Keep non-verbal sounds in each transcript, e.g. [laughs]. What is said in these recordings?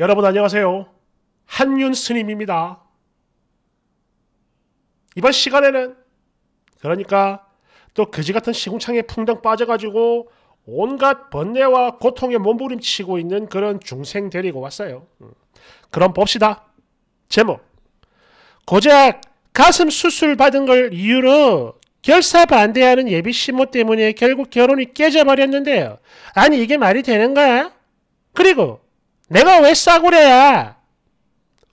여러분 안녕하세요. 한윤 스님입니다. 이번 시간에는 그러니까 또 그지 같은 시궁창에 풍덩 빠져가지고 온갖 번뇌와 고통에 몸부림치고 있는 그런 중생 데리고 왔어요. 음. 그럼 봅시다. 제목 고작 가슴 수술 받은 걸 이유로 결사 반대하는 예비 신모 때문에 결국 결혼이 깨져버렸는데요. 아니 이게 말이 되는 거야? 그리고 내가 왜 싸구려야?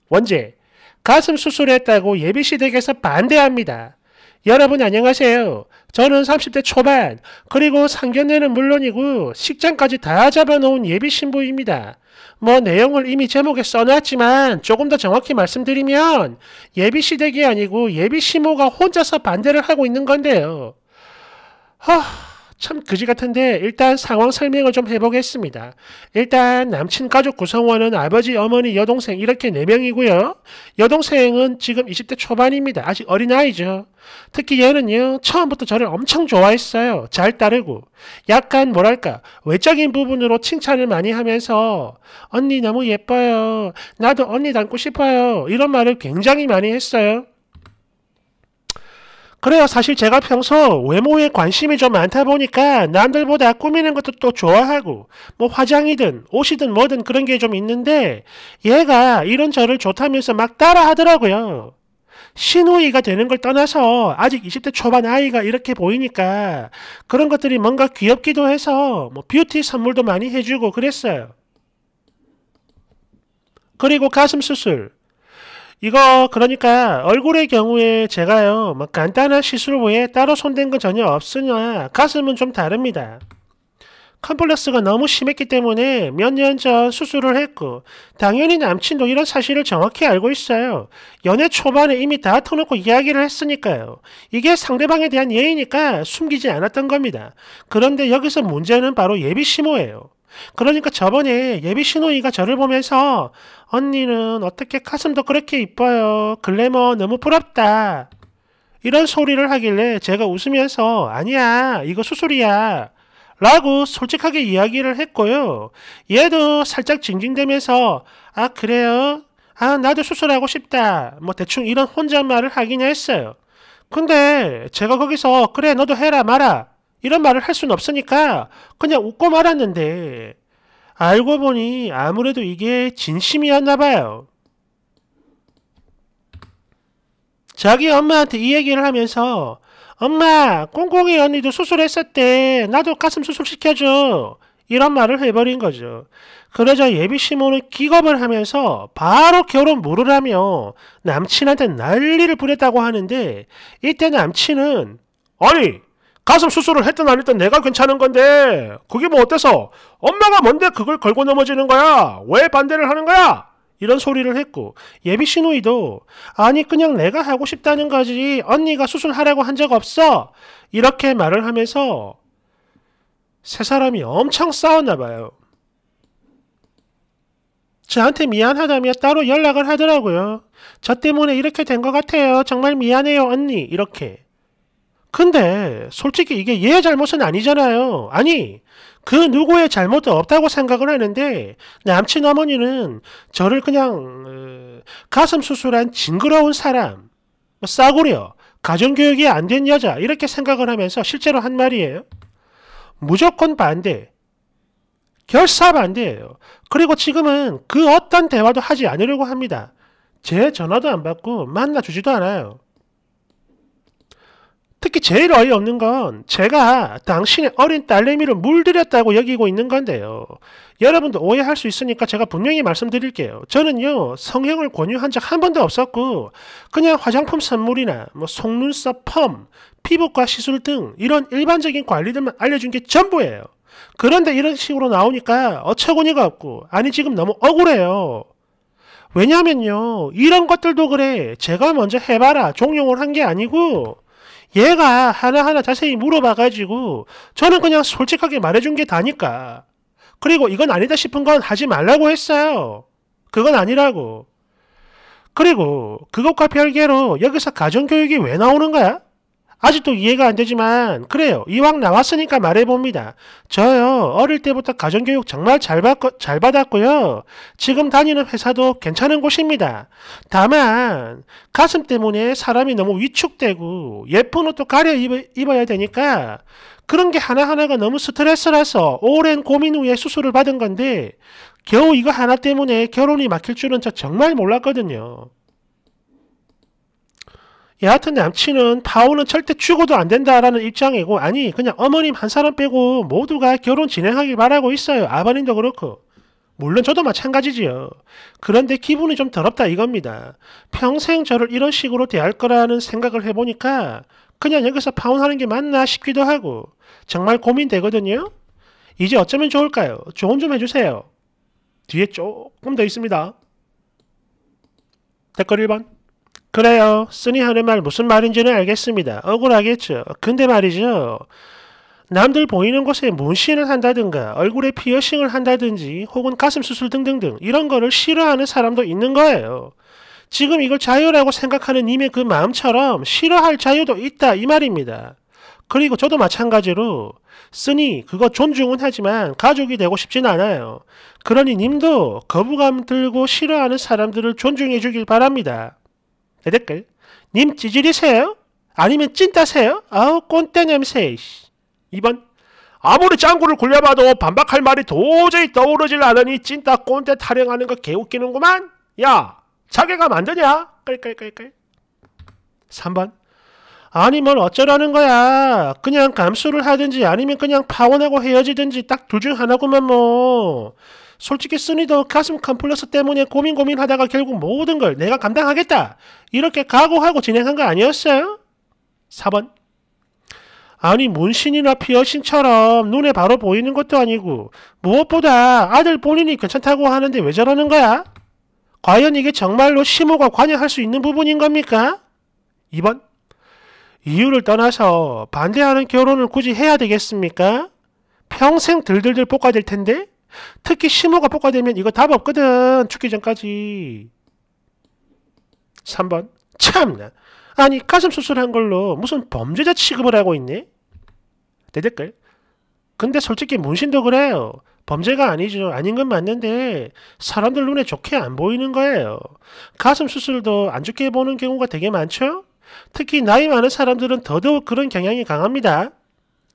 원제, 가슴 수술했다고 예비시댁에서 반대합니다. 여러분 안녕하세요. 저는 30대 초반, 그리고 상견례는 물론이고 식장까지 다 잡아놓은 예비신부입니다. 뭐 내용을 이미 제목에 써놨지만 조금 더 정확히 말씀드리면 예비시댁이 아니고 예비시모가 혼자서 반대를 하고 있는 건데요. 하... 참 그지 같은데 일단 상황 설명을 좀 해보겠습니다. 일단 남친 가족 구성원은 아버지, 어머니, 여동생 이렇게 4명이고요. 여동생은 지금 20대 초반입니다. 아직 어린아이죠. 특히 얘는요. 처음부터 저를 엄청 좋아했어요. 잘 따르고 약간 뭐랄까 외적인 부분으로 칭찬을 많이 하면서 언니 너무 예뻐요. 나도 언니 닮고 싶어요. 이런 말을 굉장히 많이 했어요. 그래요. 사실 제가 평소 외모에 관심이 좀 많다 보니까 남들보다 꾸미는 것도 또 좋아하고 뭐 화장이든 옷이든 뭐든 그런 게 좀 있는데 얘가 이런 저를 좋다면서 막 따라 하더라고요. 신우이가 되는 걸 떠나서 아직 20대 초반 아이가 이렇게 보이니까 그런 것들이 뭔가 귀엽기도 해서 뭐 뷰티 선물도 많이 해주고 그랬어요. 그리고 가슴 수술. 이거 그러니까 얼굴의 경우에 제가요 막 간단한 시술 후에 따로 손댄 건 전혀 없으냐 가슴은 좀 다릅니다. 컴플렉스가 너무 심했기 때문에 몇 년 전 수술을 했고 당연히 남친도 이런 사실을 정확히 알고 있어요. 연애 초반에 이미 다 터놓고 이야기를 했으니까요. 이게 상대방에 대한 예의니까 숨기지 않았던 겁니다. 그런데 여기서 문제는 바로 예비 심호예요. 그러니까 저번에 예비 신호이가 저를 보면서 언니는 어떻게 가슴도 그렇게 이뻐요. 글래머 너무 부럽다. 이런 소리를 하길래 제가 웃으면서 아니야 이거 수술이야 라고 솔직하게 이야기를 했고요. 얘도 살짝 징징대면서 아 그래요? 아 나도 수술하고 싶다. 뭐 대충 이런 혼잣말을 하긴 했어요. 근데 제가 거기서 그래 너도 해라 마라 이런 말을 할 수는 없으니까 그냥 웃고 말았는데 알고 보니 아무래도 이게 진심이었나 봐요. 자기 엄마한테 이 얘기를 하면서 엄마 꽁꽁이 언니도 수술했었대 나도 가슴 수술 시켜줘 이런 말을 해버린 거죠. 그러자 예비시모는 기겁을 하면서 바로 결혼 모르라며 남친한테 난리를 부렸다고 하는데 이때 남친은 아니 가슴 수술을 했든 안 했든 내가 괜찮은 건데 그게 뭐 어때서 엄마가 뭔데 그걸 걸고 넘어지는 거야 왜 반대를 하는 거야 이런 소리를 했고 예비 신우이도 아니 그냥 내가 하고 싶다는 거지 언니가 수술하라고 한 적 없어 이렇게 말을 하면서 세 사람이 엄청 싸웠나 봐요. 저한테 미안하다며 따로 연락을 하더라고요. 저 때문에 이렇게 된 것 같아요. 정말 미안해요, 언니. 이렇게. 근데 솔직히 이게 얘의 잘못은 아니잖아요. 아니, 그 누구의 잘못도 없다고 생각을 하는데 남친 어머니는 저를 그냥 어, 가슴 수술한 징그러운 사람, 뭐 싸구려, 가정교육이 안 된 여자 이렇게 생각을 하면서 실제로 한 말이에요. 무조건 반대. 결사 반대예요. 그리고 지금은 그 어떤 대화도 하지 않으려고 합니다. 제 전화도 안 받고 만나주지도 않아요. 특히 제일 어이없는 건 제가 당신의 어린 딸내미를 물들였다고 여기고 있는 건데요. 여러분도 오해할 수 있으니까 제가 분명히 말씀드릴게요. 저는요, 성형을 권유한 적 한 번도 없었고, 그냥 화장품 선물이나 뭐 속눈썹 펌, 피부과 시술 등 이런 일반적인 관리들만 알려준 게 전부예요. 그런데 이런 식으로 나오니까 어처구니가 없고, 아니 지금 너무 억울해요. 왜냐면요, 이런 것들도 그래. 제가 먼저 해봐라. 종용을 한 게 아니고, 얘가 하나하나 자세히 물어봐가지고 저는 그냥 솔직하게 말해준 게 다니까. 그리고 이건 아니다 싶은 건 하지 말라고 했어요. 그건 아니라고. 그리고 그것과 별개로 여기서 가정교육이 왜 나오는 거야? 아직도 이해가 안 되지만 그래요. 이왕 나왔으니까 말해봅니다. 저요. 어릴 때부터 가정교육 정말 잘, 받고, 잘 받았고요. 지금 다니는 회사도 괜찮은 곳입니다. 다만 가슴 때문에 사람이 너무 위축되고 예쁜 옷도 가려 입어, 입어야 되니까 그런 게 하나하나가 너무 스트레스라서 오랜 고민 후에 수술을 받은 건데 겨우 이거 하나 때문에 결혼이 막힐 줄은 저 정말 몰랐거든요. 예, 여하튼 남친은 파혼은 절대 죽어도 안 된다라는 입장이고 아니 그냥 어머님 한 사람 빼고 모두가 결혼 진행하길 바라고 있어요. 아버님도 그렇고. 물론 저도 마찬가지지요. 그런데 기분이 좀 더럽다 이겁니다. 평생 저를 이런 식으로 대할 거라는 생각을 해보니까 그냥 여기서 파혼하는 게 맞나 싶기도 하고 정말 고민되거든요. 이제 어쩌면 좋을까요? 조언 좀 해주세요. 뒤에 조금 더 있습니다. 댓글 1번 그래요. 쓰니 하는 말 무슨 말인지는 알겠습니다. 억울하겠죠. 근데 말이죠. 남들 보이는 곳에 문신을 한다든가 얼굴에 피어싱을 한다든지 혹은 가슴 수술 등등등 이런 거를 싫어하는 사람도 있는 거예요. 지금 이걸 자유라고 생각하는 님의 그 마음처럼 싫어할 자유도 있다 이 말입니다. 그리고 저도 마찬가지로 쓰니 그거 존중은 하지만 가족이 되고 싶진 않아요. 그러니 님도 거부감 들고 싫어하는 사람들을 존중해 주길 바랍니다. 애들끌. 님 지질이세요? 아니면 찐따세요? 아우 꼰대 냄새. 2번 아무리 짱구를 굴려봐도 반박할 말이 도저히 떠오르질 않으니 찐따 꼰대 타령하는 거 개웃기는구만. 야 자기가 만드냐? 끌끌끌끌. 3번 아니 면 어쩌라는 거야. 그냥 감수를 하든지 아니면 그냥 파혼하고 헤어지든지 딱 둘 중 하나구만 뭐. 솔직히 쓰니도 가슴 컴플렉스 때문에 고민 고민하다가 결국 모든 걸 내가 감당하겠다. 이렇게 각오하고 진행한 거 아니었어요? 4번 아니 문신이나 피어싱처럼 눈에 바로 보이는 것도 아니고 무엇보다 아들 본인이 괜찮다고 하는데 왜 저러는 거야? 과연 이게 정말로 시모가 관여할 수 있는 부분인 겁니까? 2번 이유를 떠나서 반대하는 결혼을 굳이 해야 되겠습니까? 평생 들들들 볶아될 텐데? 특히 시모가 볶아되면 이거 답 없거든. 죽기 전까지. 3번. 참나. 아니 가슴 수술한 걸로 무슨 범죄자 취급을 하고 있네내 댓글. 근데 솔직히 문신도 그래요. 범죄가 아니죠. 아닌 건 맞는데 사람들 눈에 좋게 안 보이는 거예요. 가슴 수술도 안 좋게 보는 경우가 되게 많죠? 특히 나이 많은 사람들은 더더욱 그런 경향이 강합니다.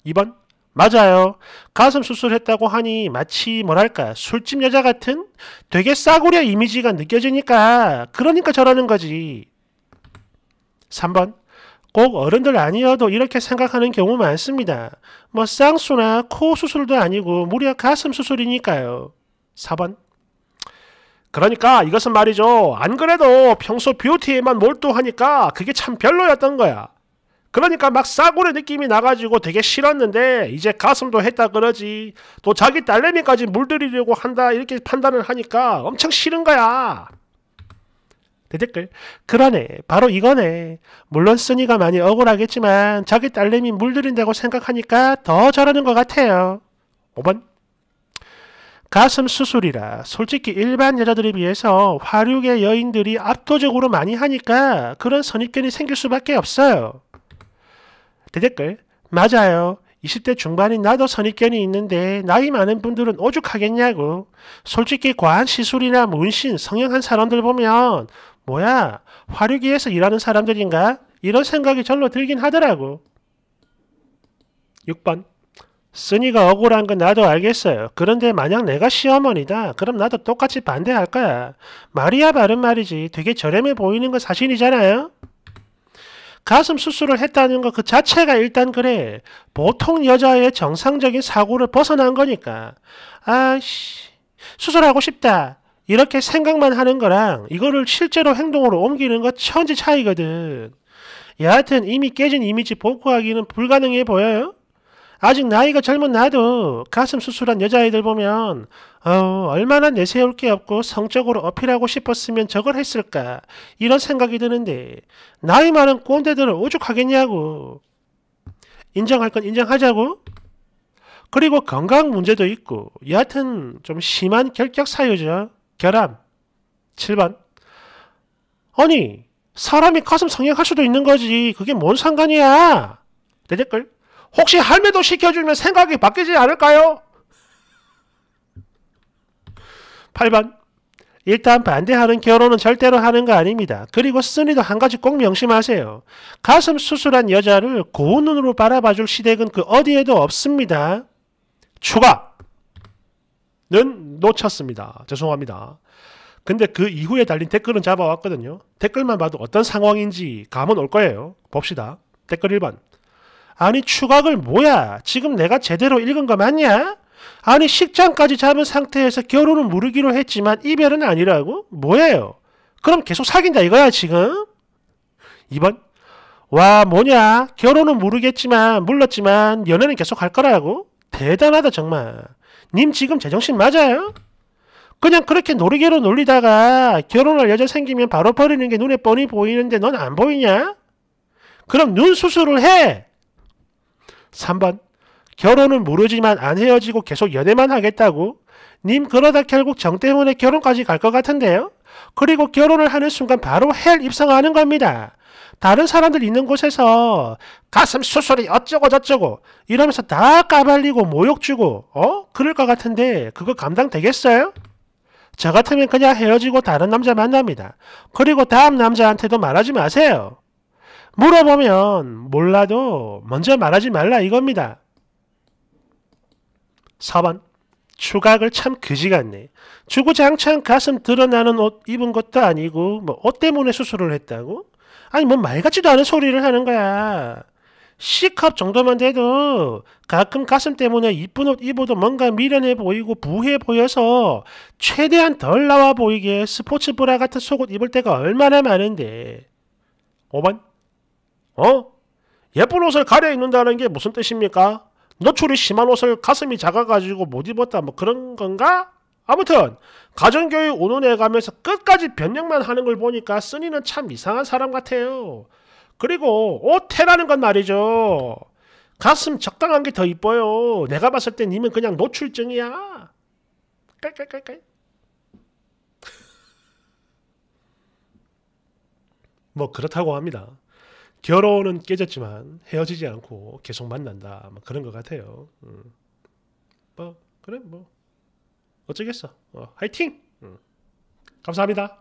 2번 맞아요. 가슴 수술했다고 하니 마치 뭐랄까 술집 여자 같은 되게 싸구려 이미지가 느껴지니까 그러니까 저러는 거지. 3번 꼭 어른들 아니어도 이렇게 생각하는 경우 많습니다. 뭐 쌍수나 코 수술도 아니고 무려 가슴 수술이니까요. 4번 그러니까 이것은 말이죠. 안 그래도 평소 뷰티에만 몰두하니까 그게 참 별로였던 거야. 그러니까 막 싸구려 느낌이 나가지고 되게 싫었는데 이제 가슴도 했다 그러지. 또 자기 딸내미까지 물들이려고 한다 이렇게 판단을 하니까 엄청 싫은 거야. 대댓글 그러네 바로 이거네 물론 쓰니가 많이 억울하겠지만 자기 딸내미 물들인다고 생각하니까 더잘하는것 같아요 5번 가슴 수술이라 솔직히 일반 여자들에 비해서 화류계 여인들이 압도적으로 많이 하니까 그런 선입견이 생길 수밖에 없어요. 대댓글 맞아요. 20대 중반인 나도 선입견이 있는데 나이 많은 분들은 오죽하겠냐고. 솔직히 과한 시술이나 문신, 성형한 사람들 보면 뭐야 화류계에서 일하는 사람들인가? 이런 생각이 절로 들긴 하더라고. 6번 쓰니가 억울한 건 나도 알겠어요. 그런데 만약 내가 시어머니다. 그럼 나도 똑같이 반대할 거야. 말이야 바른 말이지. 되게 저렴해 보이는 건 사실이잖아요. 가슴 수술을 했다는 것 그 자체가 일단 그래. 보통 여자의 정상적인 사고를 벗어난 거니까. 아씨, 수술하고 싶다. 이렇게 생각만 하는 거랑 이거를 실제로 행동으로 옮기는 것 천지 차이거든. 여하튼 이미 깨진 이미지 복구하기는 불가능해 보여요? 아직 나이가 젊은 나도 가슴 수술한 여자애들 보면 어 얼마나 내세울 게 없고 성적으로 어필하고 싶었으면 저걸 했을까 이런 생각이 드는데 나이 많은 꼰대들은 오죽하겠냐고 인정할 건 인정하자고 그리고 건강 문제도 있고 여하튼 좀 심한 결격 사유죠 결함 7번 아니 사람이 가슴 성형할 수도 있는 거지 그게 뭔 상관이야 대댓글 혹시 할매도 시켜주면 생각이 바뀌지 않을까요? 8번 일단 반대하는 결혼은 절대로 하는 거 아닙니다. 그리고 스니도 한 가지 꼭 명심하세요. 가슴 수술한 여자를 고운 눈으로 바라봐줄 시댁은 그 어디에도 없습니다. 추가는 놓쳤습니다. 죄송합니다. 근데 그 이후에 달린 댓글은 잡아왔거든요. 댓글만 봐도 어떤 상황인지 감은 올 거예요. 봅시다. 댓글 1번. 아니 추각을 뭐야? 지금 내가 제대로 읽은 거 맞냐? 아니 식장까지 잡은 상태에서 결혼은 무르기로 했지만 이별은 아니라고? 뭐예요? 그럼 계속 사귄다 이거야 지금? 2번 와 뭐냐 결혼은 모르겠지만 물렀지만 연애는 계속 할 거라고? 대단하다 정말 님 지금 제정신 맞아요? 그냥 그렇게 노리개로 놀리다가 결혼할 여자 생기면 바로 버리는 게 눈에 뻔히 보이는데 넌 안 보이냐? 그럼 눈 수술을 해! 3번 결혼은 모르지만 안 헤어지고 계속 연애만 하겠다고? 님 그러다 결국 정 때문에 결혼까지 갈 것 같은데요? 그리고 결혼을 하는 순간 바로 헬 입성하는 겁니다. 다른 사람들 있는 곳에서 가슴 수술이 어쩌고 저쩌고 이러면서 다 까발리고 모욕 주고 어? 그럴 것 같은데 그거 감당되겠어요? 저 같으면 그냥 헤어지고 다른 남자 만납니다. 그리고 다음 남자한테도 말하지 마세요. 물어보면 몰라도 먼저 말하지 말라 이겁니다. 4번 추각을 참 그지 같네. 주구장창 가슴 드러나는 옷 입은 것도 아니고 뭐옷 때문에 수술을 했다고? 아니 뭐말 같지도 않은 소리를 하는 거야. C컵 정도만 돼도 가끔 가슴 때문에 이쁜 옷 입어도 뭔가 미련해 보이고 부해 보여서 최대한 덜 나와 보이게 스포츠 브라 같은 속옷 입을 때가 얼마나 많은데. 5번 어? 예쁜 옷을 가려 입는다는 게 무슨 뜻입니까? 노출이 심한 옷을 가슴이 작아가지고 못 입었다 뭐 그런 건가? 아무튼 가정교육 오는 애 가면서 끝까지 변명만 하는 걸 보니까 쓰니는 참 이상한 사람 같아요. 그리고 옷태라는건 말이죠. 가슴 적당한 게 더 이뻐요. 내가 봤을 때 님은 그냥 노출증이야. 깔깔깔깔. [laughs] 뭐 그렇다고 합니다. 결혼은 깨졌지만 헤어지지 않고 계속 만난다. 뭐 그런 것 같아요. 음. 뭐 그래 뭐 어쩌겠어. 어, 화이팅. 음. 감사합니다.